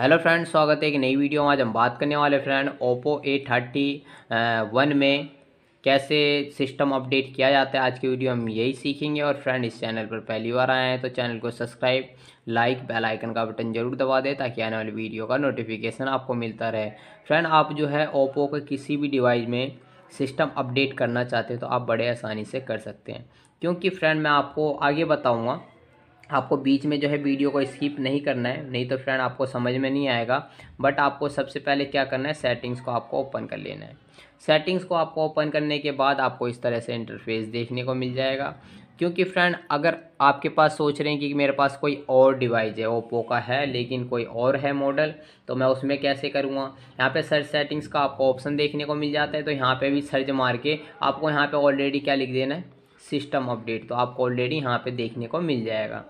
hello friend स्वागत है एक नई वीडियो में आज हम बात करने वाले friend Oppo A thirty one में कैसे सिस्टम अपडेट किया जाता है आज की वीडियो हम यही सीखेंगे और फ्रेंड इस चैनल पर पहली बार आए हैं तो चैनल को सब्सक्राइब लाइक बेल आइकन का बटन जरूर दबा दें ताकि आने वाली वीडियो का नोटिफिकेशन आपको मिलता रहे फ्रेंड आप जो है ओप्पो के किसी भी डिवाइस में सिस्टम अपडेट करना चाहते हो तो आप बड़े आसानी से कर सकते हैं क्योंकि फ्रेंड मैं आपको आगे बताऊँगा आपको बीच में जो है वीडियो को स्किप नहीं करना है नहीं तो फ्रेंड आपको समझ में नहीं आएगा बट आपको सबसे पहले क्या करना है सेटिंग्स को आपको ओपन कर लेना है सेटिंग्स को आपको ओपन करने के बाद आपको इस तरह से इंटरफेस देखने को मिल जाएगा क्योंकि फ्रेंड अगर आपके पास सोच रहे हैं कि मेरे पास कोई और डिवाइस है ओप्पो का है लेकिन कोई और है मॉडल तो मैं उसमें कैसे करूँगा यहाँ पे सर्च सेटिंग्स का आपको ऑप्शन देखने को मिल जाता है तो यहाँ पे भी सर्च मार के आपको यहाँ पे ऑलरेडी क्या लिख देना है सिस्टम अपडेट तो आपको ऑलरेडी यहाँ पे देखने को मिल जाएगा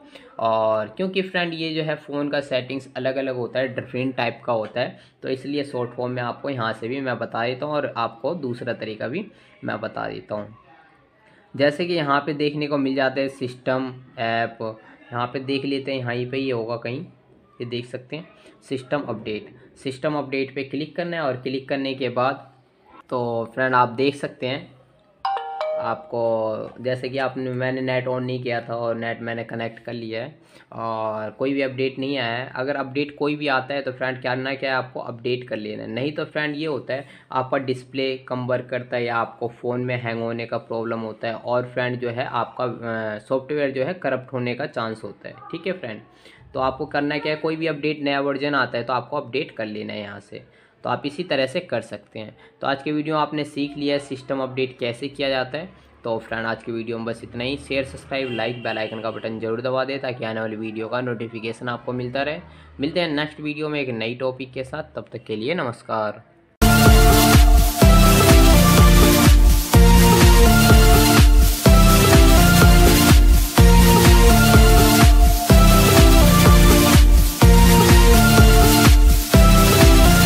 और क्योंकि फ्रेंड ये जो है फ़ोन का सेटिंग्स अलग अलग होता है डिफरेंट टाइप का होता है तो इसलिए शॉर्ट फॉर्म में आपको यहाँ से भी मैं बता देता हूँ और आपको दूसरा तरीका भी मैं बता देता हूँ जैसे कि यहाँ पे देखने को मिल जाता है सिस्टम ऐप यहाँ पे देख लेते हैं यहाँ पे ये होगा कहीं ये देख सकते हैं सिस्टम अपडेट सिस्टम अपडेट पे क्लिक करना है और क्लिक करने के बाद तो फ्रेंड आप देख सकते हैं आपको जैसे कि आपने मैंने नेट ऑन नहीं किया था और नेट मैंने कनेक्ट कर लिया है और कोई भी अपडेट नहीं आया है अगर अपडेट कोई भी आता है तो फ्रेंड क्या करना क्या है आपको अपडेट कर लेना है नहीं तो फ्रेंड ये होता है आपका डिस्प्ले कम वर्क करता है या आपको फ़ोन में हैंग होने का प्रॉब्लम होता है और फ्रेंड जो है आपका सॉफ्टवेयर जो है करप्ट होने का चांस होता है ठीक है फ्रेंड तो आपको करना क्या है कोई भी अपडेट नया वर्जन आता है तो आपको अपडेट कर लेना है यहाँ से तो आप इसी तरह से कर सकते हैं तो आज के वीडियो आपने सीख लिया है सिस्टम अपडेट कैसे किया जाता है तो फ्रेंड आज के वीडियो में बस इतना ही share subscribe like bell icon का बटन जरूर दबा दें ताकि आने वाली वीडियो का नोटिफिकेशन आपको मिलता रहे मिलते हैं नेक्स्ट वीडियो में एक नई टॉपिक के साथ तब तक के लिए नमस्कार